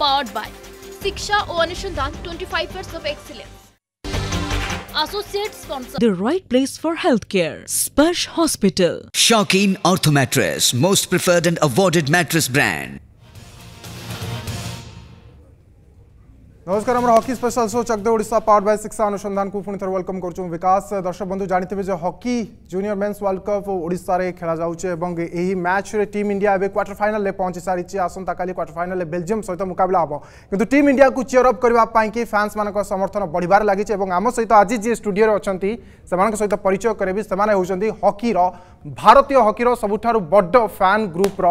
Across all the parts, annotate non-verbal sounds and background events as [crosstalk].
powered by Siksha O 25 years of excellence. Associate sponsor. The right place for healthcare. Sparsh Hospital. Shocking Ortho Most preferred and awarded mattress brand. নমস্কার আমার hockey special show Chak De Odisha power by শিক্ষা অনুসন্ধানকু পুনি থর welcome করছু বিকাশ দর্শক বন্ধু জানিথিবে যে hockey junior men's world cup ওড়িশারে খেলা যাচ্ছে এবং এই ম্যাচরে টিম ইন্ডিয়া এবে কোয়ার্টার ফাইনালে পৌঁছি সারিছে আসন্তকালি কোয়ার্টার ফাইনালে বেলজিয়াম সহিত মোকাবিলা হব কিন্তু টিম ইন্ডিয়াকু চিয়র অপ করা কি ফ্যান্স মানক সমর্থন বড়িবার লাগিছে এবং আম সহিত আজি যে স্টুডিওরে অনেক সেমানক সহিত পরিচয় করেবি সেমানে হচ্ছেন হকির ভারতীয় হকির সবুঠার বড় ফ্যান গ্রুপর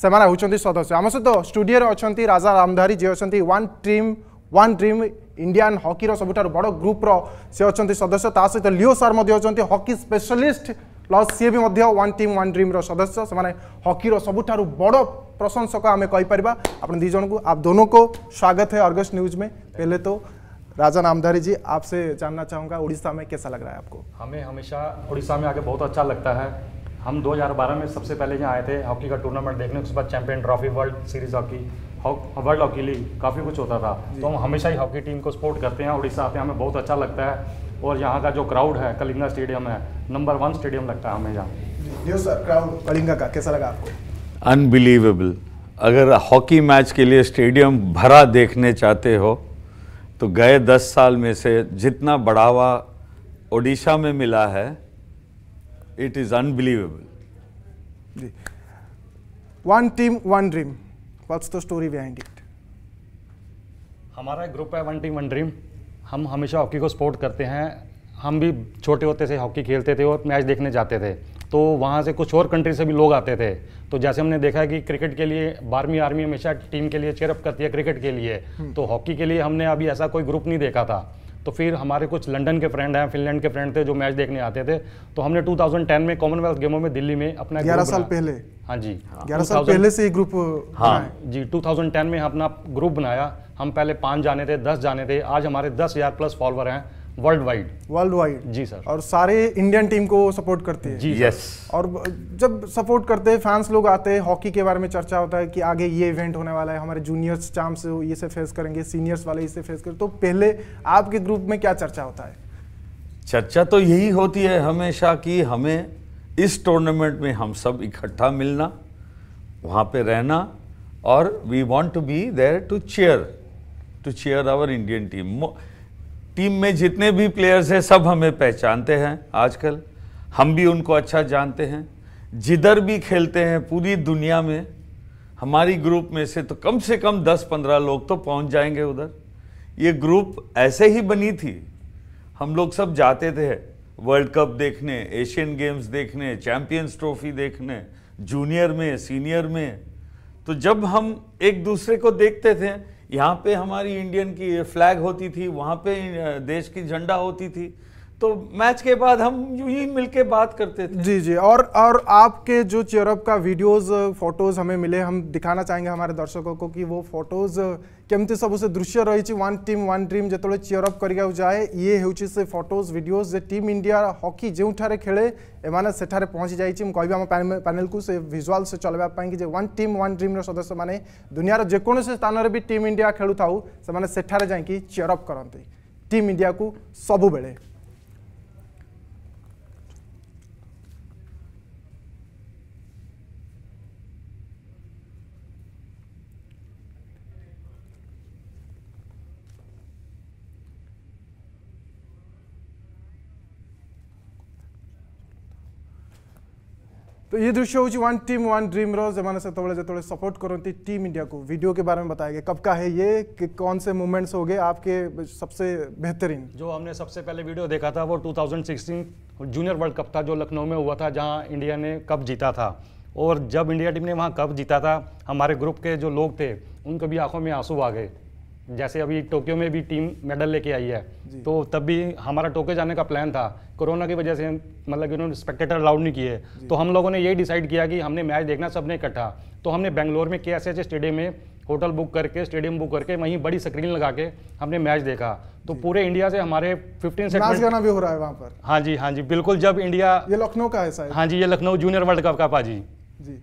সেমানে হচ্ছেন সদস্য আম সহিত স্টুডিওরে অনেক রাজা রামধারী যে অনেক one team one dream Indian ହକିର ସବୁଠାରୁ ବଡ଼ ଗ୍ରୁପ୍ର ସେ ଅଛନ୍ତି ସଦସ୍ୟ ତା सहित लियो ସାର୍ अच्छा ଅଛନ୍ତି स्पेशलिस्ट प्लस सी भी one team one dream one ଡ୍ରିମ୍ର ସଦସ୍ୟ ସେମାନେ ହକିର ସବୁଠାରୁ प्रशंसक आम कहीपर आप दिज को आप दोनों को स्वागत है अर्गस न्यूज़ में पहले तो राजा नामधारी जी आपसे जानना चाहूँगा उड़ीसा में कैसा लग रहा है आपको हमें हमेशा उड़ीसा में आके बहुत अच्छा लगता है हम 2012 में सबसे पहले यहाँ आए थे हॉकी का टूर्नामेंट देखने उसके बाद champion trophy world series hockey world hockey league काफ़ी कुछ होता था तो हम हमेशा ही हॉकी टीम को सपोर्ट करते हैं उड़ीसा आते हैं हमें बहुत अच्छा लगता है और यहाँ का जो क्राउड है कलिंगा स्टेडियम है नंबर वन स्टेडियम लगता है हमें यहाँ सर क्राउड कलिंगा का कैसा लगा आपको अनबिलीवेबल अगर हॉकी मैच के लिए स्टेडियम भरा देखने चाहते हो तो गए दस साल में से जितना बढ़ावा ओडिशा में मिला है it is unbelievable one team one dream what's the story behind it हमारा ग्रुप है वन टीम वन ड्रीम हम हमेशा हॉकी को सपोर्ट करते हैं हम भी छोटे होते से हॉकी खेलते थे और मैच देखने जाते थे तो वहाँ से कुछ और कंट्री से भी लोग आते थे तो जैसे हमने देखा कि क्रिकेट के लिए बारहवीं आर्मी हमेशा टीम के लिए चेयरअप करती है क्रिकेट के लिए हम्म। तो हॉकी के लिए हमने अभी ऐसा कोई ग्रुप नहीं देखा था तो फिर हमारे कुछ लंदन के फ्रेंड हैं फिनलैंड के फ्रेंड थे जो मैच देखने आते थे तो हमने 2010 में कॉमनवेल्थ गेमों में दिल्ली में अपना ग्यारह साल पहले हाँ जी हाँ। ग्यारह साल पहले से ग्रुप हाँ जी 2010 में अपना ग्रुप बनाया हम पहले पाँच जाने थे दस जाने थे आज हमारे दस हज़ार प्लस फॉलोअर हैं वर्ल्ड वाइड वर्ल्ड वाइड जी सर और सारे इंडियन टीम को सपोर्ट करते हैं जी यस और जब सपोर्ट करते हैं फैंस लोग आते हैं हॉकी के बारे में चर्चा होता है कि आगे ये इवेंट होने वाला है हमारे जूनियर्स चांस ये से फेस करेंगे सीनियर्स वाले इसे फेस करेंगे तो पहले आपके ग्रुप में क्या चर्चा होता है चर्चा तो यही होती है हमेशा कि हमें इस टूर्नामेंट में हम सब इकट्ठा मिलना वहाँ पर रहना और we want to be there to cheer to cheer our Indian team team में जितने भी प्लेयर्स हैं सब हमें पहचानते हैं आजकल हम भी उनको अच्छा जानते हैं जिधर भी खेलते हैं पूरी दुनिया में हमारी ग्रुप में से तो कम से कम 10-15 लोग तो पहुंच जाएंगे उधर ये ग्रुप ऐसे ही बनी थी हम लोग सब जाते थे वर्ल्ड कप देखने एशियन गेम्स देखने चैम्पियंस ट्रॉफी देखने जूनियर में सीनियर में तो जब हम एक दूसरे को देखते थे यहाँ पे हमारी इंडियन की फ्लैग होती थी वहाँ पे देश की झंडा होती थी तो मैच के बाद हम यूं ही मिलके बात करते थे जी जी और और आपके जो चेयरअप का वीडियोस फोटोज हमें मिले हम दिखाना चाहेंगे हमारे दर्शकों को कि वो फोटोज केमती सब उसे दृश्य रही वन टीम वन ड्रीम जो चेयरअप कर जाए ये हूँ से फोटोज वीडियोज जे टीम इंडिया हकी जो खेले एम सेठार पहुंची जाइए मुझे पैनेल को से भिजुआल से चलवाई कि वन टीम वन ड्रीम्र सदस्य मैंने दुनिया जेकोसी स्थान भी टीम इंडिया खेलु था से चेयरअप करते टीम इंडिया को सबुबले तो ये दृश्य हूँ वन टीम वन ड्रीम रो से जो सपोर्ट करती टीम इंडिया को वीडियो के बारे में बताया गया कब का है ये कि कौन से मूवमेंट्स हो गए आपके सबसे बेहतरीन जो हमने सबसे पहले वीडियो देखा था वो 2016 जूनियर वर्ल्ड कप था जो लखनऊ में हुआ था जहाँ इंडिया ने कप जीता था और जब इंडिया टीम ने वहाँ कप जीता था हमारे ग्रुप के जो लोग थे उनको भी आंखों में आंसू आ गए जैसे अभी टोक्यो में भी टीम मेडल लेके आई है तो तब भी हमारा टोक्यो जाने का प्लान था कोरोना की वजह से मतलब कि उन्होंने स्पेक्टेटर अलाउड नहीं किए तो हम लोगों ने यही डिसाइड किया कि हमने मैच देखना सबने इकट्ठा तो हमने बेंगलोर में के एस एच स्टेडियम में होटल बुक करके स्टेडियम बुक करके वहीं बड़ी स्क्रीन लगा के हमने मैच देखा तो पूरे इंडिया से हमारे फिफ्टीन सेगमेंट गाना भी हो रहा है वहाँ पर हाँ जी हाँ जी बिल्कुल जब इंडिया ये लखनऊ का है हाँ जी ये लखनऊ जूनियर वर्ल्ड कप का पाजी जी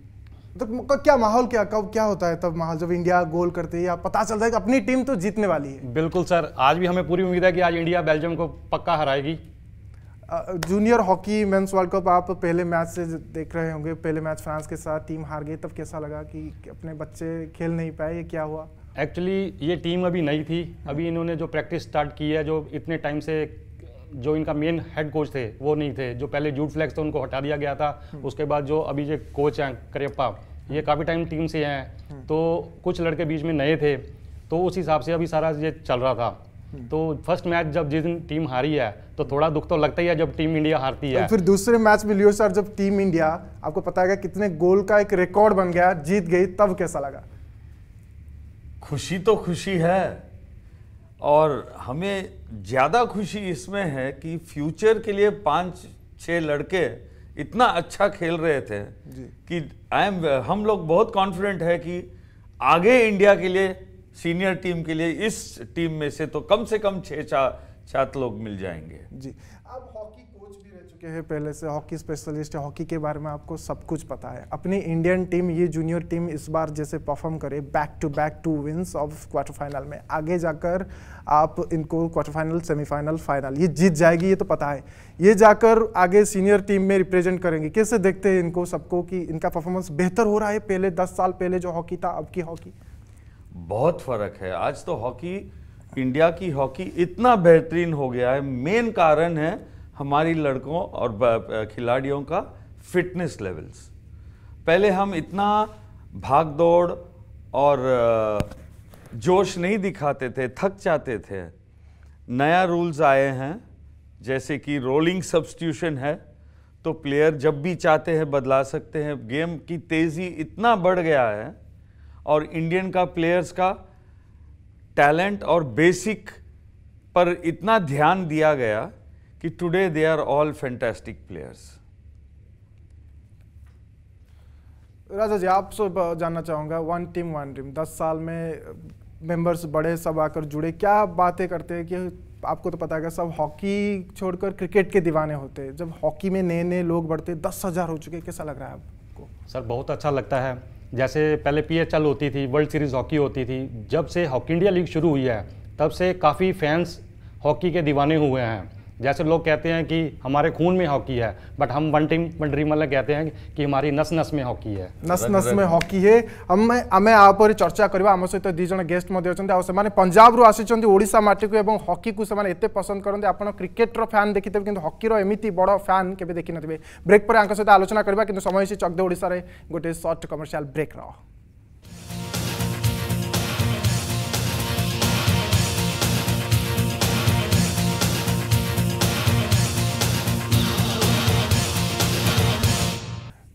तो क्या माहौल क्या कब क्या होता है तब माहौल जब इंडिया गोल करते हैं या पता चलता है कि अपनी टीम तो जीतने वाली है बिल्कुल सर आज भी हमें पूरी उम्मीद है कि आज इंडिया बेल्जियम को पक्का हराएगी junior hockey men's world cup आप पहले मैच से देख रहे होंगे पहले मैच फ्रांस के साथ टीम हार गई तब कैसा लगा कि अपने बच्चे खेल नहीं पाए ये क्या हुआ एक्चुअली ये टीम अभी नई थी अभी इन्होंने जो प्रैक्टिस स्टार्ट की है जो इतने टाइम से जो इनका मेन हेड कोच थे वो नहीं थे जो पहले जूट फ्लैक्स थे उनको हटा दिया गया था हम्म। उसके बाद जो अभी जो कोच हैं करियप्पा ये काफ़ी टाइम टीम से हैं हम्म। तो कुछ लड़के बीच में नए थे तो उस हिसाब से अभी सारा ये चल रहा था हम्म। तो फर्स्ट मैच जब जिस दिन टीम हारी है तो थोड़ा दुख तो लगता ही है जब टीम इंडिया हारती तो है फिर दूसरे मैच में लियो सर जब टीम इंडिया आपको पता है कितने गोल का एक रिकॉर्ड बन गया जीत गई तब कैसा लगा खुशी तो खुशी है और हमें ज़्यादा खुशी इसमें है कि फ्यूचर के लिए पांच छह लड़के इतना अच्छा खेल रहे थे कि आई एम हम लोग बहुत कॉन्फिडेंट है कि आगे इंडिया के लिए सीनियर टीम के लिए इस टीम में से तो कम से कम छह छात्र लोग मिल जाएंगे जी आप हॉकी कोच भी रहे चुके हैं पहले से हॉकी स्पेशलिस्ट है हॉकी के बारे में आपको सब कुछ पता है अपनी इंडियन टीम ये जूनियर टीम इस बार जैसे परफॉर्म करे back to back two wins of quarter final में आगे जाकर आप इनको क्वार्टर फाइनल सेमीफाइनल फाइनल ये जीत जाएगी ये तो पता है ये जाकर आगे सीनियर टीम में रिप्रेजेंट करेंगे कैसे देखते हैं इनको सबको कि इनका परफॉर्मेंस बेहतर हो रहा है पहले दस साल पहले जो हॉकी था अब की हॉकी बहुत फर्क है आज तो हॉकी इंडिया की हॉकी इतना बेहतरीन हो गया है मेन कारण है हमारी लड़कों और खिलाड़ियों का फिटनेस लेवल्स पहले हम इतना भाग दौड़ और जोश नहीं दिखाते थे थक जाते थे नया रूल्स आए हैं जैसे कि रोलिंग सब्सटीट्यूशन है तो प्लेयर जब भी चाहते हैं बदला सकते हैं गेम की तेज़ी इतना बढ़ गया है और इंडियन का प्लेयर्स का टैलेंट और बेसिक पर इतना ध्यान दिया गया कि today they are all fantastic players Raja ji आप सब जानना चाहूंगा वन टीम वन टीम दस साल में मेंबर्स बड़े सब आकर जुड़े क्या बातें करते हैं कि आपको तो पता है सब हॉकी छोड़कर क्रिकेट के दीवाने होते हैं जब हॉकी में नए नए लोग बढ़ते दस हज़ार हो चुके कैसा लग रहा है आपको सर बहुत अच्छा लगता है जैसे पहले पी होती थी वर्ल्ड सीरीज़ हॉकी होती थी जब से हॉकी इंडिया लीग शुरू हुई है तब से काफ़ी फैंस हॉकी के दीवाने हुए हैं जैसे लोग कहते हैं कि हमारे खून में हॉकी है बट हम वन टीम वन ड्रीम वाले कहते हैं कि हमारी नस नस में हॉकी है नस नस में हॉकी है हम आम आप चर्चा करवा आम सहित दुज गेस्ट अच्छा से पंजाब रू आसी ओडा को और हकी को से पसंद करते आप क्रिकेटर फैन देखिथे कि हकीर एमती बड़ फैन के देखी थे ब्रेक पर आलोचना करवा कि समय से चकदे ओडार गोटे सर्ट कमर्सीआल ब्रेक रहा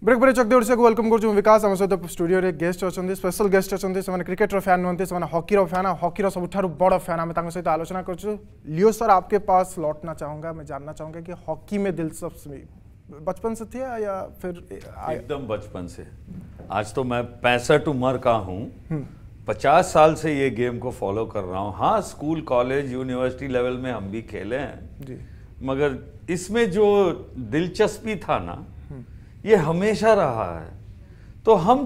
ब्रेक ବ୍ରେକ୍ ପରେ ଚକ୍ତି ଓଡ଼ିଶାକୁ ୱେଲକମ୍ କରୁଛୁ ବିକାଶ ଆମ ସହିତ ଷ୍ଟୁଡ଼ିଓରେ ଗେଷ୍ଟ ଅଛନ୍ତି ସ୍ପେଶାଲ ଗେଷ୍ଟ ଅଛନ୍ତି ସେମାନେ କ୍ରିକେଟର ଫ୍ୟାନ୍ ନୁହନ୍ତି ସେମାନେ ହକିର ଫ୍ୟାନ୍ ହକିର हकी सब बड़ फैन आम सहित आलोचना करूँ लियो सर आपके पास लौटना चाहूँगा मैं जानना चाहूँगा कि हकी में दिलचस्पी बचपन से थे या फिर एकदम बचपन से आज तो मैं पैंसठ उम्र का हूँ हम्म। पचास साल से ये गेम को फॉलो कर रहा हूँ हाँ स्कूल कॉलेज यूनिवर्सिटी लेवल में हम भी खेले हैं जी। मगर इसमें जो दिलचस्पी था ना ये हमेशा रहा है तो हम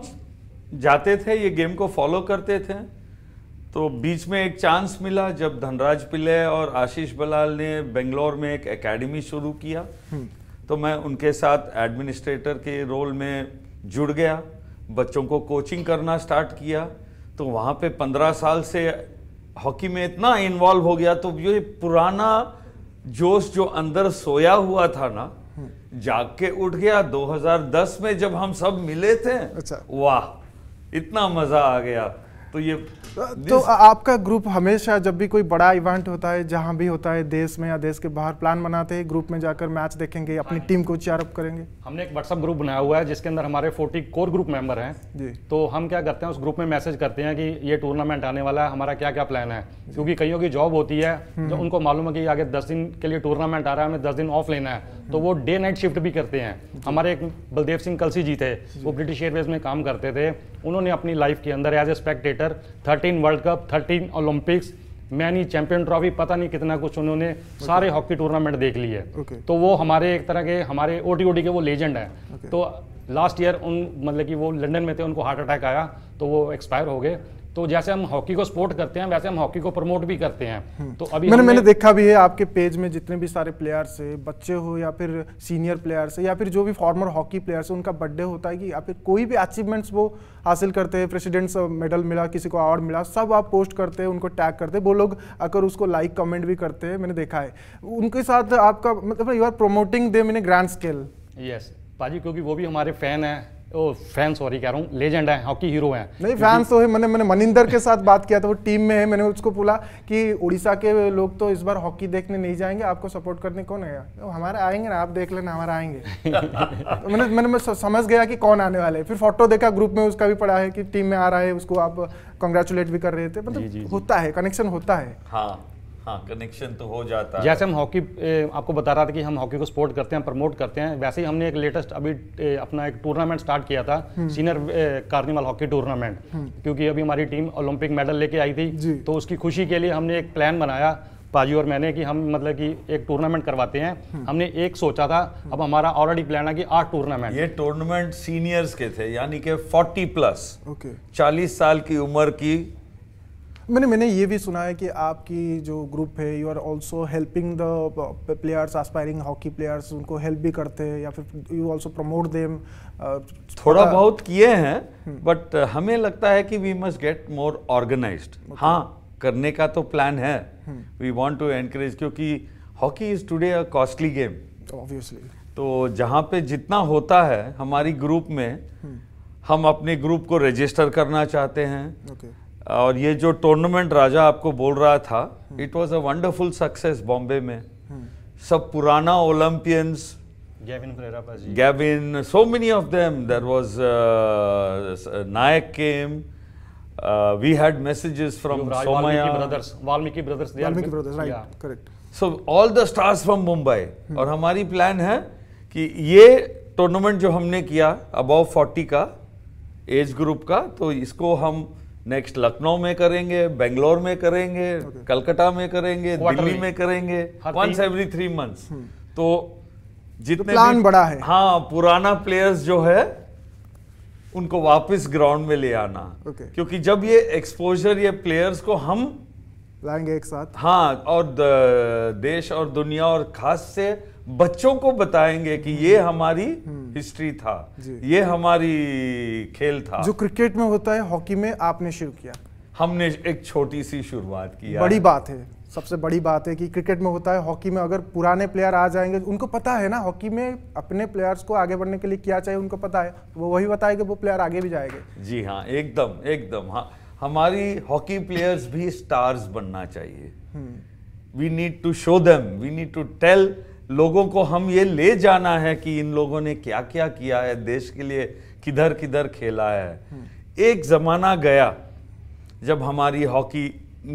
जाते थे ये गेम को फॉलो करते थे तो बीच में एक चांस मिला जब धनराज पिल्ले और आशीष बलाल ने बेंगलोर में एक एकेडमी शुरू किया हम्म। तो मैं उनके साथ एडमिनिस्ट्रेटर के रोल में जुड़ गया बच्चों को कोचिंग करना स्टार्ट किया तो वहाँ पे पंद्रह साल से हॉकी में इतना इन्वॉल्व हो गया तो ये पुराना जोश जो अंदर सोया हुआ था ना जाग के उठ गया 2010 में जब हम सब मिले थे अच्छा वाह इतना मजा आ गया तो ये तो, तो आपका ग्रुप हमेशा जब भी कोई बड़ा इवेंट होता है जहाँ भी होता है देश में या देश के बाहर प्लान बनाते हैं ग्रुप में जाकर मैच देखेंगे अपनी टीम हाँ को चेयर अप करेंगे हमने एक व्हाट्सअप ग्रुप बनाया हुआ है जिसके अंदर हमारे फोर्टी कोर ग्रुप मेंबर हैं जी तो हम क्या करते हैं उस ग्रुप में मैसेज करते हैं कि ये टूर्नामेंट आने वाला है हमारा क्या क्या प्लान है क्योंकि कईयों की जॉब होती है जो हम्म। तो उनको मालूम है कि आगे दस दिन के लिए टूर्नामेंट आ रहा है हमें दस दिन ऑफ लेना है हम्म। तो वो डे नाइट शिफ्ट भी करते हैं हमारे एक बलदेव सिंह कलसी जी थे वो ब्रिटिश एयरवेज में काम करते थे उन्होंने अपनी लाइफ के अंदर as a spectator cricketer 13 world cup 13 Olympics many champion trophy पता नहीं कितना कुछ उन्होंने सारे हॉकी टूर्नामेंट देख लिए okay. तो वो हमारे एक तरह के हमारे ओ के वो लेजेंड है तो लास्ट ईयर उन मतलब कि वो लंदन में थे उनको हार्ट अटैक आया तो वो एक्सपायर हो गए तो जैसे हम हॉकी को सपोर्ट करते हैं वैसे हम हॉकी को प्रमोट भी करते हैं हम्म। तो अभी मैंने मैंने देखा भी है आपके पेज में जितने भी सारे प्लेयर्स है बच्चे हो या फिर सीनियर प्लेयर्स है या फिर जो भी फॉर्मर हॉकी प्लेयर्स है उनका बर्थडे होता है कि या फिर कोई भी अचीवमेंट्स वो हासिल करते हैं प्रेसिडेंट्स मेडल मिला किसी को अवार्ड मिला सब आप पोस्ट करते हैं उनको टैग करते हैं वो लोग अगर उसको लाइक कमेंट भी करते हैं मैंने देखा है उनके साथ आपका मतलब यू आर प्रोमोटिंग दे मैंने ग्रैंड स्केल यस पाजी क्योंकि वो भी हमारे फैन हैं ओ फैन सॉरी कह रहा हूँ लेजेंड है हॉकी हीरो हैं नहीं फैंस तो है मैंने मैंने मनिंदर के साथ बात किया था वो टीम में है मैंने उसको बोला कि उड़ीसा के लोग तो इस बार हॉकी देखने नहीं जाएंगे आपको सपोर्ट करने कौन आएगा तो हमारे आएंगे ना आप देख लेना हमारे आएंगे तो [laughs] मैंने मैंने मैं समझ गया कि कौन आने वाले फिर फोटो देखा ग्रुप में उसका भी पड़ा है कि टीम में आ रहा है उसको आप कंग्रेचुलेट भी कर रहे थे मतलब होता है कनेक्शन होता है हाँ हाँ कनेक्शन तो हो जाता है जैसे हम हॉकी आपको बता रहा था कि हम हॉकी को सपोर्ट करते हैं प्रमोट करते हैं वैसे ही हमने एक लेटेस्ट अभी ए, अपना एक टूर्नामेंट स्टार्ट किया था सीनियर कार्निवल हॉकी टूर्नामेंट क्योंकि अभी हमारी टीम ओलंपिक मेडल लेके आई थी तो उसकी खुशी के लिए हमने एक प्लान बनाया पाजी और मैंने कि हम मतलब कि एक टूर्नामेंट करवाते हैं हम्म। हमने एक सोचा था अब हमारा ऑलरेडी प्लान है कि आठ टूर्नामेंट ये टूर्नामेंट सीनियर्स के थे यानी कि 40 प्लस ओके 40 साल की उम्र की मैंने मैंने ये भी सुना है कि आपकी जो ग्रुप है you are also helping the players aspiring hockey players उनको हेल्प भी करते हैं या फिर यू ऑल्सो प्रमोट देम थोड़ा बहुत किए हैं बट हम्म। uh, हमें लगता है कि we must get more organise हाँ करने का तो प्लान है वी वॉन्ट टू एनकरेज क्योंकि hockey is today a costly game obviously तो जहाँ पे जितना होता है हमारी ग्रुप में हम्म। हम अपने ग्रुप को रजिस्टर करना चाहते हैं okay. और ये जो टूर्नामेंट राजा आपको बोल रहा था it was a wonderful success Bombay में सब पुराना Olympians Gavin Gavin, so many of them. There was uh, Nayak came. Uh, we had messages from Yuvraj, Somaya. Valmiki brothers. Valmiki brothers. They Valmiki are, brothers, right? Yeah. Correct. So all the stars from Mumbai. Hmm. और हमारी plan है कि ये tournament जो हमने किया above 40 का age group का तो इसको हम नेक्स्ट लखनऊ में करेंगे बेंगलोर में करेंगे okay. कलकत्ता में करेंगे दिल्ली में करेंगे वंस एवरी थ्री मंथ्स तो जितने प्लान तो बड़ा है हाँ पुराना प्लेयर्स जो है उनको वापस ग्राउंड में ले आना okay. क्योंकि जब ये एक्सपोजर ये प्लेयर्स को हम लाएंगे एक साथ हाँ और देश और दुनिया और खास से बच्चों को बताएंगे कि ये हम्म। हमारी हिस्ट्री हम्म। था ये हमारी खेल था जो क्रिकेट में होता है हॉकी में आपने शुरू किया हमने एक छोटी सी शुरुआत की बड़ी बात है सबसे बड़ी बात है कि क्रिकेट में होता है हॉकी में अगर पुराने प्लेयर आ जाएंगे उनको पता है ना हॉकी में अपने प्लेयर्स को आगे बढ़ने के लिए क्या चाहिए उनको पता है तो वो वही बताएगा वो प्लेयर आगे भी जाएंगे जी हाँ एकदम एकदम हाँ हमारी हॉकी प्लेयर्स भी स्टार्स बनना चाहिए we need to show them we need to tell लोगों को हम ये ले जाना है कि इन लोगों ने क्या क्या किया है देश के लिए किधर किधर खेला है हम्म। एक ज़माना गया जब हमारी हॉकी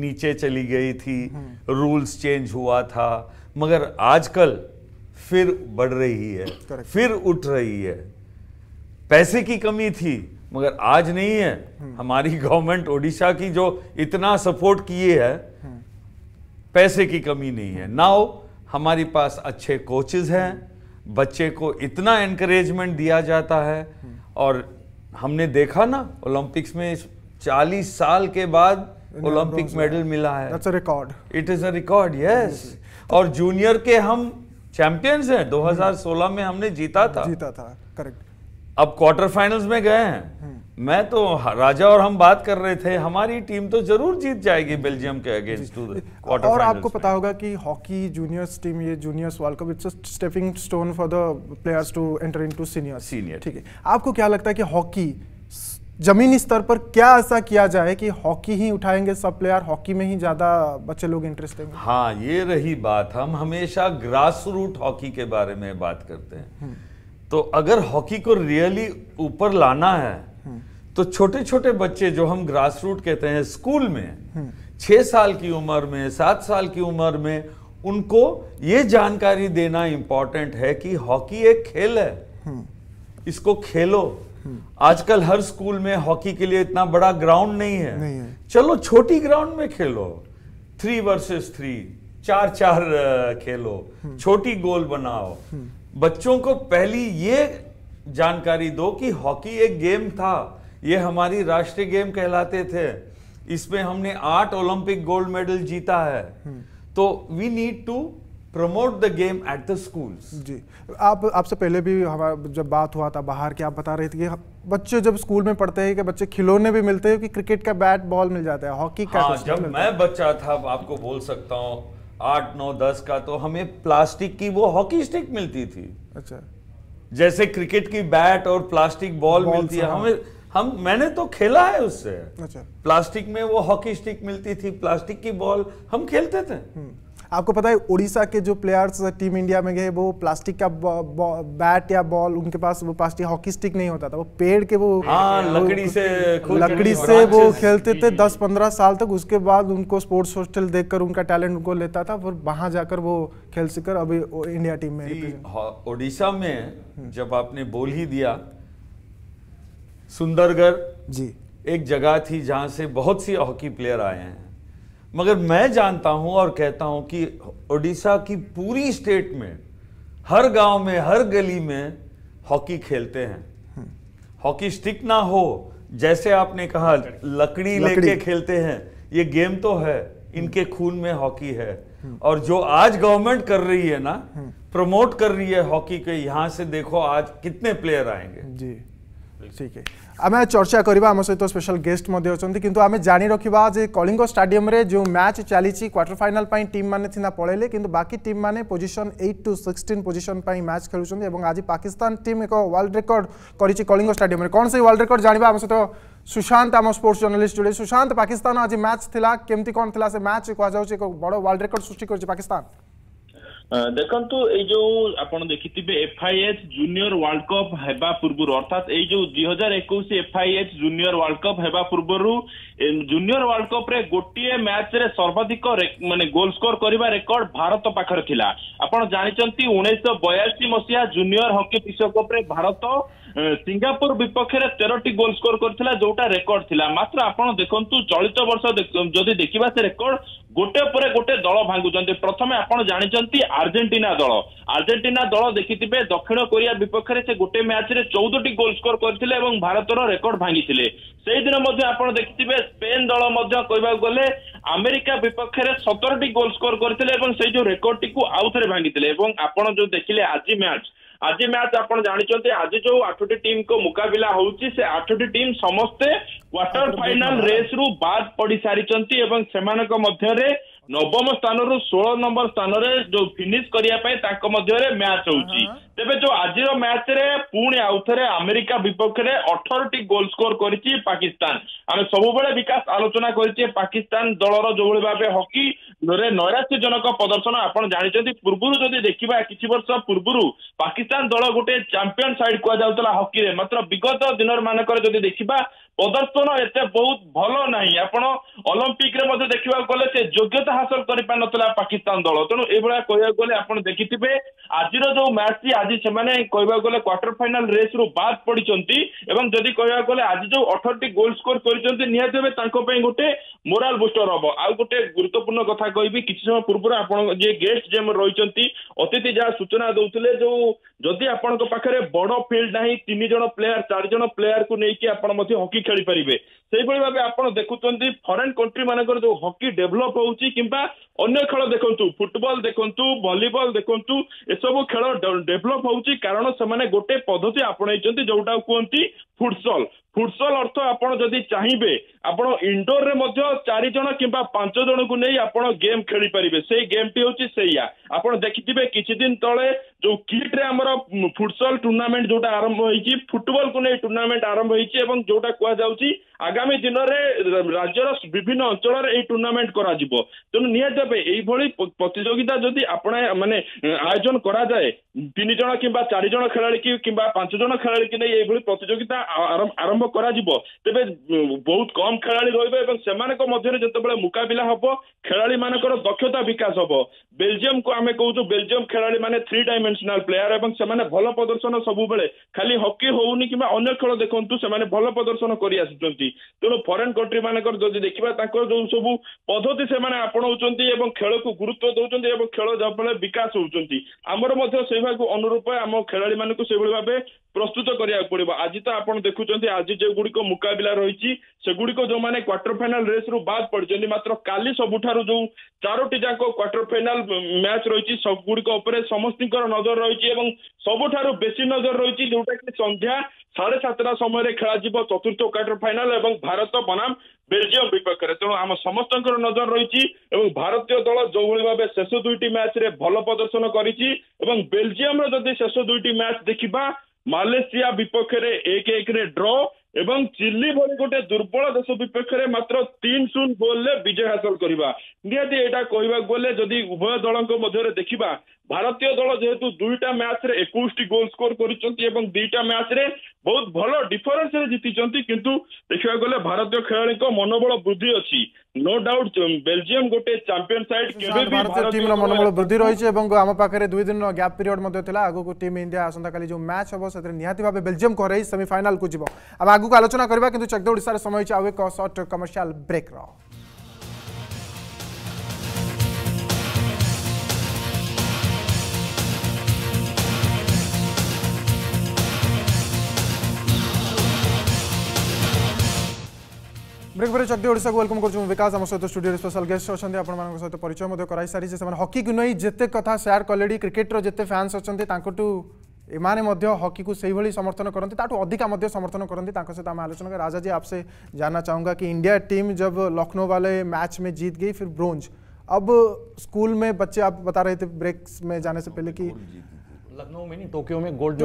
नीचे चली गई थी हम्म। रूल्स चेंज हुआ था मगर आजकल फिर बढ़ रही है फिर उठ रही है पैसे की कमी थी मगर आज नहीं है हम्म। हमारी [laughs] गवर्नमेंट ओडिशा की जो इतना सपोर्ट किए है पैसे की कमी नहीं है नाउ हमारे पास अच्छे कोचेज हैं बच्चे को इतना इनक्रेजमेंट दिया जाता है और हमने देखा ना ओलंपिक्स में 40 साल के बाद ओलंपिक मेडल मिला है record it is a record yes और जूनियर के हम चैंपियंस हैं 2016 hmm. में हमने जीता था जीता था करेक्ट अब क्वार्टर फाइनल्स में गए हैं मैं तो राजा और हम बात कर रहे थे हमारी टीम तो जरूर जीत जाएगी बेल्जियम के अगेंस्ट और, और आपको पता होगा कि हॉकी जूनियर्स टीम ये juniors world cup it's stepping stone for the players to enter into senior senior ठीक है आपको क्या लगता है कि हॉकी जमीनी स्तर पर क्या ऐसा किया जाए कि हॉकी ही उठाएंगे सब प्लेयर हॉकी में ही ज़्यादा बच्चे लोग इंटरेस्टेड हाँ ये रही बात हम हमेशा ग्रास रूट हॉकी के बारे में बात करते हैं हम्म। तो अगर हॉकी को रियली ऊपर लाना है तो छोटे छोटे बच्चे जो हम ग्रास रूट कहते हैं स्कूल में छह साल की उम्र में सात साल की उम्र में उनको ये जानकारी देना इंपॉर्टेंट है कि हॉकी एक खेल है इसको खेलो आजकल हर स्कूल में हॉकी के लिए इतना बड़ा ग्राउंड नहीं है, नहीं है। चलो छोटी ग्राउंड में खेलो थ्री वर्सेस थ्री चार चार खेलो छोटी गोल बनाओ बच्चों को पहली ये जानकारी दो कि हॉकी एक गेम था ये हमारी राष्ट्रीय गेम कहलाते थे इसमें हमने आठ ओलंपिक गोल्ड मेडल जीता है तो we need to promote the game at the schools जी आप आपसे पहले भी हमारा जब बात हुआ था बाहर के आप बता रहे थे कि बच्चे जब स्कूल में पढ़ते हैं कि बच्चे खिलौने भी मिलते हैं कि क्रिकेट का बैट बॉल मिल जाता है हॉकी का हाँ, जब मैं बच्चा था आपको बोल सकता हूँ आठ नौ दस का तो हमें प्लास्टिक की वो हॉकी स्टिक मिलती थी अच्छा जैसे क्रिकेट की बैट और प्लास्टिक बॉल मिलती है हाँ। हमें हम मैंने तो खेला है उससे अच्छा। प्लास्टिक में वो हॉकी स्टिक मिलती थी प्लास्टिक की बॉल हम खेलते थे हम्म। आपको पता है उड़ीसा के जो प्लेयर्स टीम इंडिया में गए वो प्लास्टिक का बैट या बॉल उनके पास वो प्लास्टिक हॉकी स्टिक नहीं होता था वो पेड़ के वो आ, हाँ, लकड़ी से लकड़ी से वो खेलते थे दस पंद्रह साल तक उसके बाद उनको स्पोर्ट्स हॉस्टल देखकर उनका टैलेंट उनको लेता था फिर वहां जाकर वो खेल सीकर अभी इंडिया टीम में उड़ीसा में हम्म। जब आपने बोल ही दिया सुंदरगढ़ जी एक जगह थी जहाँ से बहुत सी हॉकी प्लेयर आए हैं मगर मैं जानता हूँ और कहता हूँ कि ओडिशा की पूरी स्टेट में हर गांव में हर गली में हॉकी खेलते हैं हम्म। हॉकी स्टिक ना हो जैसे आपने कहा लकड़ी, लकड़ी। लेके खेलते हैं ये गेम तो है हम्म। इनके खून में हॉकी है हम्म। और जो आज गवर्नमेंट कर रही है ना प्रमोट कर रही है हॉकी के यहाँ से देखो आज कितने प्लेयर आएंगे जी ठीक है आम चर्चा करवा आम सहित स्पेशल गेस्ट अच्छा कि आम जा रखा कलिंग स्टाडियम जो मैच चली क्वार्टर फाइनाल टीम मैंने सीना पलैले कि बाकी टीम मैंने position eight to sixteen position match खेलुं आज पाकिस्तान टीम एक वर्ल्ड रेकर्ड कर कलिंग स्टाडियम कौन से वर्ल्ड रेकर्ड जानवा आम सहित सुशांत आम स्पोर्ट्स जर्नालीस्ट जोड़े सुशांत पाकिस्तान आज मैच थी कमी कौन थी मैच कहु बड़ वर्ल्ड रेकर्ड सृष्टि कर पाकिस्तान ଦେଖନ୍ତୁ ଏଇ ଯୋଉ ଆପଣ ଦେଖିଥିବେ FIH junior world cup ହେବା ପୂର୍ବରୁ ଅର୍ଥାତ ଏଇ ଯୋଉ ଦୁଇ ହଜାର ଏକୋଇଶ FIH junior ୱାର୍ଲଡ କପ୍ ହେବା ପୂର୍ବରୁ junior ୱାର୍ଲଡ cup ରେ ଗୋଟିଏ match ରେ ସର୍ବାଧିକ ମାନେ ଗୋଲ ସ୍କୋର କରିବା ରେକର୍ଡ ଭାରତ ପାଖରେ ଥିଲା ଆପଣ ଜାଣିଛନ୍ତି ଉଣେଇଶହ ବୟାଅଶୀ ମସିହା junior ହକି ବିଶ୍ୱକପ ରେ ଭାରତ ସିଙ୍ଗାପୁର ବିପକ୍ଷରେ ତେରଟି ଗୋଲ ସ୍କୋର କରିଥିଲା ଯୋଉଟା ରେକର୍ଡ ଥିଲା ମାତ୍ର ଆପଣ ଦେଖନ୍ତୁ ଚଳିତ ବର୍ଷ ଯଦି ଦେଖିବା ସେ ରେକର୍ଡ ଗୋଟେ ପରେ ଗୋଟେ ଦଳ ଭାଙ୍ଗୁଛନ୍ତି ପ୍ରଥମେ ଆପଣ ଜାଣିଛନ୍ତି ଆର୍ଜେଣ୍ଟିନା ଦଳ ଆର୍ଜେଣ୍ଟିନା ଦଳ ଦେଖିଥିବେ ଦକ୍ଷିଣ କୋରିଆ ବିପକ୍ଷରେ ସେ ଗୋଟେ ମ୍ୟାଚରେ ଚଉଦଟି ଗୋଲ ସ୍କୋର କରିଥିଲେ ଏବଂ ଭାରତର ରେକର୍ଡ ଭାଙ୍ଗିଥିଲେ ସେଇଦିନ ମଧ୍ୟ ଆପଣ ଦେଖିଥିବେ ସ୍ପେନ୍ ଦଳ ମଧ୍ୟ କହିବାକୁ ଗଲେ ଆମେରିକା ବିପକ୍ଷରେ ସତରଟି ଗୋଲ ସ୍କୋର କରିଥିଲେ ଏବଂ ସେଇ ଯୋଉ ରେକର୍ଡଟିକୁ ଆଉ ଥରେ ଭାଙ୍ଗିଥିଲେ ଏବଂ ଆପଣ ଯୋଉ ଦେଖିଲେ ଆଜି ମ୍ୟାଚ୍ ଆଜି ମ୍ୟାଚ୍ ଆପଣ ଜାଣିଛନ୍ତି ଆଜି ଯୋଉ ଆଠଟି ଟିମ୍ଙ୍କ ମୁକାବିଲା ହଉଛି ସେ ଆଠଟି ଟିମ୍ ସମସ୍ତେ କ୍ୱାର୍ଟର ଫାଇନାଲ ରେସ୍ରୁ ବାଦ ପଡି ସାରିଛନ୍ତି ଏବଂ ସେମାନଙ୍କ ମଧ୍ୟରେ ନବମ ସ୍ଥାନରୁ ଷୋହଳ ନମ୍ବର ସ୍ଥାନରେ ଯୋଉ ଫିନିଶ କରିବା ପାଇଁ ତାଙ୍କ ମଧ୍ୟରେ ମ୍ୟାଚ୍ ହଉଛି ତେବେ ଯୋଉ ଆଜିର ମ୍ୟାଚ୍ରେ ପୁଣି ଆଉଥରେ ଆମେରିକା ବିପକ୍ଷରେ ଅଠରଟି ଗୋଲ୍ ସ୍କୋର କରିଛି ପାକିସ୍ତାନ ଆମେ ସବୁବେଳେ ବିକାଶ ଆଲୋଚନା କରିଛେ ପାକିସ୍ତାନ ଦଳର ଯୋଉଭଳି ଭାବେ ହକି ନୈରାଶ୍ୟ ଜନକ ପ୍ରଦର୍ଶନ ଆପଣ ଜାଣିଛନ୍ତି ପୂର୍ବରୁ ଯଦି ଦେଖିବା କିଛି ବର୍ଷ ପୂର୍ବରୁ ପାକିସ୍ତାନ ଦଳ ଗୋଟେ ଚାମ୍ପିୟନ ସାଇଡ୍ କୁହାଯାଉଥିଲା ହକିରେ ମାତ୍ର ବିଗତ ଦିନ ମାନଙ୍କରେ ଯଦି ଦେଖିବା ପ୍ରଦର୍ଶନ ଏତେ ବହୁତ ଭଲ ନାହିଁ ଆପଣ ଅଲମ୍ପିକରେ ମଧ୍ୟ ଦେଖିବାକୁ ଗଲେ ସେ ଯୋଗ୍ୟତା ହାସଲ କରିପାରିନଥିଲା ପାକିସ୍ତାନ ଦଳ ତେଣୁ ଏଇଭଳିଆ କହିବାକୁ ଗଲେ ଆପଣ ଦେଖିଥିବେ ଆଜିର ଯୋଉ ମ୍ୟାଚଟି ଆଜି ସେମାନେ କହିବାକୁ ଗଲେ କ୍ୱାର୍ଟର ଫାଇନାଲ ରେସ୍ରୁ ବାଦ ପଡିଛନ୍ତି ଏବଂ ଯଦି କହିବାକୁ ଗଲେ ଆଜି ଯୋଉ ଅଠରଟି ଗୋଲ ସ୍କୋର କରିଛନ୍ତି ନିହାତି ଭାବେ ତାଙ୍କ ପାଇଁ ଗୋଟେ ମୋରାଲ ବୁଷ୍ଟର ହବ ଆଉ ଗୋଟେ ଗୁରୁତ୍ୱପୂର୍ଣ୍ଣ କଥା କହିବି କିଛି ସମୟ ପୂର୍ବରୁ ଆପଣ ଯିଏ ଗେଷ୍ଟ ଯିଏ ରହିଛନ୍ତି ଅତିଥି ଯାହା ସୂଚନା ଦଉଥିଲେ ଯୋଉ ଯଦି ଆପଣଙ୍କ ପାଖରେ ବଡ ଫିଲ୍ଡ ନାହିଁ ତିନି ଜଣ ପ୍ଲେୟାର ଚାରି ଜଣ ପ୍ଲେୟାରକୁ ନେଇକି ଆପଣ ମଧ୍ୟ ହକି ଖେଳିପାରିବେ ସେଇଭଳି ଭାବେ ଆପଣ ଦେଖୁଛନ୍ତି ଫରେନ୍ କଣ୍ଟ୍ରି ମାନଙ୍କର ଯୋଉ ହକି ଡେଭଲପ ହଉଛି କିମ୍ବା ଅନ୍ୟ ଖେଳ ଦେଖନ୍ତୁ ଫୁଟବଲ ଦେଖନ୍ତୁ ଭଲିବଲ ଦେଖନ୍ତୁ ଏସବୁ ଖେଳ ଡେଭଲପ ହଉଛି କାରଣ ସେମାନେ ଗୋଟେ ପଦ୍ଧତି ଆପଣେଇଛନ୍ତି ଯୋଉଟା କୁହନ୍ତି ଫୁଟସଲ ଫୁଟସଲ ଅର୍ଥ ଆପଣ ଯଦି ଚାହିଁବେ ଆପଣ ଇଣ୍ଡୋରରେ ମଧ୍ୟ ଚାରି ଜଣ କିମ୍ବା ପାଞ୍ଚ ଜଣଙ୍କୁ ନେଇ ଆପଣ ଗେମ୍ ଖେଳିପାରିବେ ସେଇ ଗେମ୍ଟି ହେଉଛି ସେଇଆ ଆପଣ ଦେଖିଥିବେ କିଛି ଦିନ ତଳେ ଯୋଉ କିଟ୍ରେ ଆମର ଫୁଟସଲ ଟୁର୍ଣ୍ଣାମେଣ୍ଟ ଯୋଉଟା ଆରମ୍ଭ ହୋଇଛି ଫୁଟବଲକୁ ନେଇ ଟୁର୍ଣ୍ଣାମେଣ୍ଟ ଆରମ୍ଭ ହୋଇଛି ଏବଂ ଯୋଉଟା କୁହାଯାଉଛି ଆଗାମୀ ଦିନରେ ରାଜ୍ୟର ବିଭିନ୍ନ ଅଞ୍ଚଳରେ ଏହି ଟୁର୍ଣ୍ଣାମେଣ୍ଟ କରାଯିବ ତେଣୁ ନିହାତି ଭାବେ ଏଇଭଳି ପ୍ରତିଯୋଗିତା ଯଦି ଆପଣ ମାନେ ଆୟୋଜନ କରାଯାଏ ତିନି ଜଣ କିମ୍ବା ଚାରି ଜଣ ଖେଳାଳିକି କିମ୍ବା ପାଞ୍ଚ ଜଣ ଖେଳାଳିକି ନେଇ ଏଇଭଳି ପ୍ରତିଯୋଗିତା ଆରମ୍ଭ କରାଯିବ ତେବେ ବହୁତ କମ ଖେଳାଳି ରହିବେ ଏବଂ ସେମାନଙ୍କ ମଧ୍ୟରେ ଯେତେବେଳେ ମୁକାବିଲା ହବ ଖେଳାଳିମାନଙ୍କର ଦକ୍ଷତା ବିକାଶ ହବ ବେଲଜିୟମକୁ ଆମେ କହୁଛୁ ବେଲଜିୟମ ଖେଳାଳିମାନେ ଥ୍ରୀ ଡାଇମେନ୍ସନାଲ ପ୍ଲେୟାର ଏବଂ ସେମାନେ ଭଲ ପ୍ରଦର୍ଶନ ସବୁବେଳେ ଖାଲି ହକି ହଉନି କିମ୍ବା ଅନ୍ୟ ଖେଳ ଦେଖନ୍ତୁ ସେମାନେ ଭଲ ପ୍ରଦର୍ଶନ କରି ଆସିଛନ୍ତି ତେଣୁ ଫରେନ୍ କଣ୍ଟ୍ରି ମାନଙ୍କର ଯଦି ଦେଖିବା ତାଙ୍କର ଯୋଉ ସବୁ ପଦ୍ଧତି ସେମାନେ ଆପଣଉଛନ୍ତି ଏବଂ ଖେଳକୁ ଗୁରୁତ୍ୱ ଦଉଛନ୍ତି ଏବଂ ଖେଳ ଯାହାଫଳରେ ବିକାଶ ହଉଛନ୍ତି ଆମର ମଧ୍ୟ ସେଇଭଳିଆକୁ ଅନୁରୂପ ଆମ ଖେଳାଳି ମାନଙ୍କୁ ସେଇଭଳି ଭାବେ ପ୍ରସ୍ତୁତ କରିବାକୁ ପଡିବ ଆଜି ତ ଆପଣ ଦେଖୁଛନ୍ତି ଆଜି ଗୁଡିକ ମୁକାବିଲା ରହିଛି ସେଗୁଡିକ ଯୋଉମାନେ କ୍ୱାର୍ଟର ଫାଇନାଲ ରେସ୍ରୁ ବାଦ ପଡିଛନ୍ତି ମାତ୍ର କାଲି ସବୁଠାରୁ ଯୋଉ ଚାରୋଟି ଯାକ କ୍ୱାର୍ଟର ଫାଇନାଲ ମ୍ୟାଚ ରହିଛି ସବୁଗୁଡିକ ଉପରେ ସମସ୍ତଙ୍କର ନଜର ରହିଛି ଏବଂ ସବୁଠାରୁ ବେଶୀ ନଜର ରହିଛି ଯୋଉଟା କି ସନ୍ଧ୍ୟା ସାଢେ ସାତଟା ସମୟରେ ଖେଳାଯିବ ଚତୁର୍ଥ କ୍ୱାର୍ଟର ଫାଇନାଲ ଏବଂ ଭାରତ ବନାମ ବେଲଜିୟମ ବିପକ୍ଷରେ ତେଣୁ ଆମ ସମସ୍ତଙ୍କର ନଜର ରହିଛି ଏବଂ ଭାରତୀୟ ଦଳ ଯେଉଁଭଳି ଭାବେ ଶେଷ ଦୁଇଟି ମ୍ୟାଚରେ ଭଲ ପ୍ରଦର୍ଶନ କରିଛି ଏବଂ ବେଲଜିୟମର ଯଦି ଶେଷ ଦୁଇଟି ମ୍ୟାଚ ଦେଖିବା ମାଲେସିଆ ବିପକ୍ଷରେ ଏକ ଏକରେ ଡ୍ର ଏବଂ ଚିଲି ଭଳି ଗୋଟେ ଦୁର୍ବଳ ଦେଶ ବିପକ୍ଷରେ ମାତ୍ର ତିନି ଶୂନ ଗୋଲରେ ବିଜୟ ହାସଲ କରିବା ନିହାତି ଏଇଟା କହିବାକୁ ଗଲେ ଯଦି ଉଭୟ ଦଳଙ୍କ ମଧ୍ୟରେ ଦେଖିବା ଭାରତୀୟ ଦଳ ଯେହେତୁ ଦୁଇଟା ମ୍ୟାଚରେ ଏକୋଇଶଟି ଗୋଲ୍ ସ୍କୋର କରିଛନ୍ତି ଏବଂ ଦୁଇଟା ମ୍ୟାଚରେ ବହୁତ ଭଲ ଡିଫରେନ୍ସରେ ଜିତିଛନ୍ତି କିନ୍ତୁ ଦେଖିବାକୁ ଗଲେ ଭାରତୀୟ ଖେଳାଳିଙ୍କ ମନୋବଳ ବୃଦ୍ଧି ଅଛି ନୋ ଡାଉଟ୍ ବେଲଜିୟମ ଗୋଟେ ଚାମ୍ପିୟନ ସାଇଡ୍ କେବେ ବି ଭାରତୀୟ ଟିମ୍ର ମନୋବଳ ବୃଦ୍ଧି ରହିଛି ଏବଂ ଆମ ପାଖରେ ଦୁଇ ଦିନର ଗ୍ୟାପ୍ ପିରିୟଡ୍ ମଧ୍ୟ ଥିଲା ଆଗକୁ ଟିମ୍ ଇଣ୍ଡିଆ ଆସନ୍ତାକାଲି ଯେଉଁ ମ୍ୟାଚ୍ ହେବ ସେଥିରେ ନିହାତି ଭାବେ ବେଲଜିୟମକୁ ହରାଇ ସେମିଫାଇନାଲକୁ ଯିବ ଆମେ ଆଗକୁ ଆଲୋଚନା କରିବା କିନ୍ତୁ ଚକଦ ଓଡ଼ିଶାରେ ସମୟ ହେଇଛି ଆଉ ଏକ ସର୍ଟ କମର୍ସିଆଲ ବ୍ରେକ୍ର ब्रेकफ्रे चक्ति ओडा को वेलकम करुँ विकास आम सहित स्टूडियो स्पेशल गेस्ट अच्छा आपंप सहित परिचय कराई सारी से हकी को नहीं जिते कथा सेयार कले क्रिकेटर जिते फैन्स अच्छा इमाने हकी को सही भाई समर्थन करती अधिका समर्थन करती सहित आम आलोचना राजा जी आपसे जानना चाहूँगा कि इंडिया टीम जब लखनऊ वाले मैच में जीत गई फिर ब्रोंज अब स्कूल में बच्चे आप बता रहे थे ब्रेक्स में जाने से पहले कि लखनऊ में नहीं टोक्यो में गोल्ड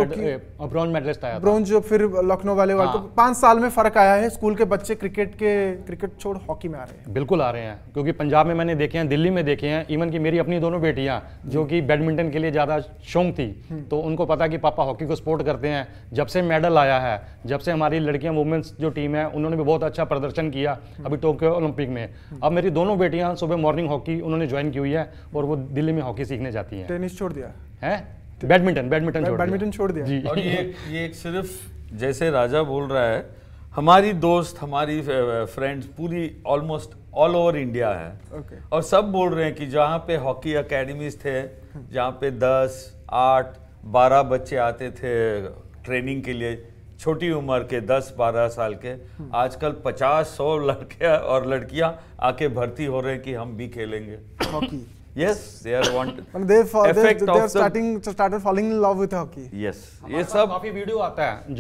ब्रॉन्ज मेडलिस्ट आया ब्रॉन्ज जो फिर लखनऊ वाले वाले हाँ। तो पांच साल में फर्क आया है स्कूल के बच्चे क्रिकेट के क्रिकेट छोड़ हॉकी में आ रहे हैं बिल्कुल आ रहे हैं क्योंकि पंजाब में मैंने देखे हैं दिल्ली में देखे हैं इवन की मेरी अपनी दोनों बेटियां जो की बैडमिंटन के लिए ज़्यादा शौक थी हम्म। तो उनको पता की पापा हॉकी को सपोर्ट करते हैं जब से मेडल आया है जब से हमारी लड़कियां वुमेन्स जो टीम है उन्होंने भी बहुत अच्छा प्रदर्शन किया हम्म। अभी टोक्यो ओलंपिक में हम्म। अब मेरी दोनों बेटियां सुबह मॉर्निंग हॉकी उन्होंने ज्वाइन की हुई है और वो दिल्ली में हॉकी सीखने जाती है टेनिस छोड़ दिया है थे बैडमिंटन बैडमिंटन बैडमिंटन छोड़ दिया जी और ये ये एक सिर्फ जैसे राजा बोल रहा है हमारी दोस्त हमारी फ्रेंड्स पूरी ऑलमोस्ट ऑल ओवर इंडिया है okay. और सब बोल रहे हैं कि जहाँ पे हॉकी अकेडमीज थे जहाँ पे दस आठ बारह बच्चे आते थे ट्रेनिंग के लिए छोटी उम्र के 10-12 साल के आजकल 50-100 लड़के और लड़कियां आके भर्ती हो रहे हैं कि हम भी खेलेंगे जो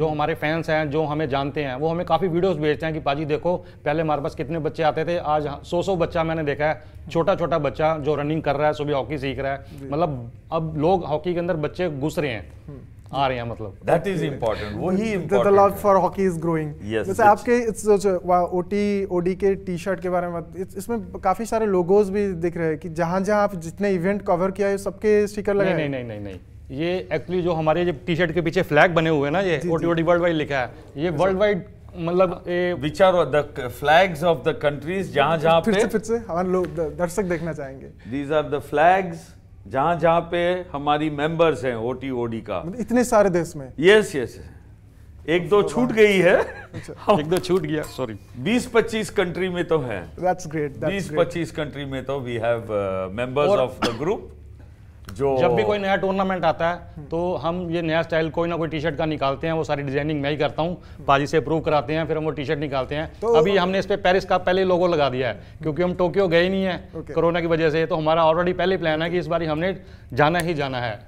हमारे फैंस हैं जो हमें जानते हैं वो हमें काफी वीडियोस भेजते हैं कि पाजी देखो पहले हमारे पास कितने बच्चे आते थे आज हाँ, सौ सौ बच्चा मैंने देखा है छोटा छोटा बच्चा जो रनिंग कर रहा है सुबह हॉकी सीख रहा है मतलब अब लोग हॉकी के अंदर बच्चे घुस रहे हैं हम्म। आ रहे हैं मतलब दैट इज इंपॉर्टेंट वही the love for hockey is growing जैसे आपके इट्स ओटी ओडी के टी शर्ट के बारे में इसमें काफी सारे लोगोज भी दिख रहे हैं कि जहां जहां आप जितने इवेंट कवर किया है सबके स्टिकर लगे नहीं नहीं नहीं नहीं ये एक्चुअली जो हमारे जो टी शर्ट के पीछे फ्लैग बने हुए हैं ना ये ओटी ओडी वर्ल्ड वाइड लिखा है ये वर्ल्ड वाइड मतलब which are the flags of the countries जहां जहां पे फिर से फिर से हम लोग दर्शक देखना चाहेंगे दीज आर द फ्लैग्स जहां जहां पे हमारी मेंबर्स हैं ओ टी का मतलब इतने सारे देश में यस यस एक दो छूट गई है अच्छा। हाँ। एक दो छूट गया सॉरी बीस पच्चीस कंट्री में तो है दैट्स ग्रेट कंट्री में तो we have members of the group जो जब भी कोई नया टूर्नामेंट आता है तो हम ये नया स्टाइल कोई ना कोई टी शर्ट का निकालते हैं वो सारी डिजाइनिंग मैं ही करता हूँ बाजी से अप्रूव कराते हैं फिर हम वो टी शर्ट निकालते हैं तो अभी हमने इस पर पेरिस का पहले लोगो लगा दिया है हम्म। क्योंकि हम टोक्यो गए नहीं है कोरोना की वजह से तो हमारा ऑलरेडी पहले प्लान है कि इस बार हमने जाना ही जाना है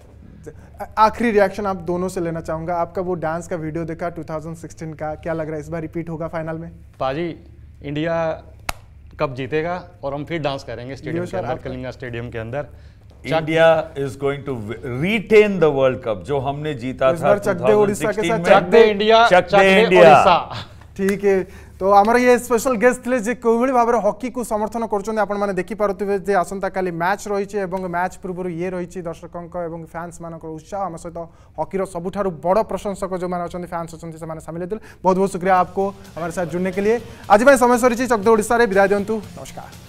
आखिरी रिएक्शन आप दोनों से लेना चाहूंगा आपका वो डांस का वीडियो देखा 2016 का क्या लग रहा है इस बार रिपीट होगा फाइनल में पाजी इंडिया कब जीतेगा और हम फिर डांस करेंगे स्टेडियम के अंदर कलिंगा स्टेडियम के अंदर India is going to retain the world cup जो हमने जीता था चक दे इंडिया इंडिया ठीक है तो आम ये स्पेशल गेस्ट थे जे कोभली भाव में हकी को समर्थन कर आपण मैंने देखिपे जे आसंता का मैच रही है मैच पूर्व ये रही दर्शकों और फैन्स मान उत्साह आम सहित हकीर सब बड़ प्रशंसक जो मैंने अच्छा फैन्स अच्छा से शामिल होते बहुत बहुत शुक्रिया आपको हमारे साथ जुड़ने के लिए आज समय सरी चकदे ओडा विदाय दिंतु नमस्कार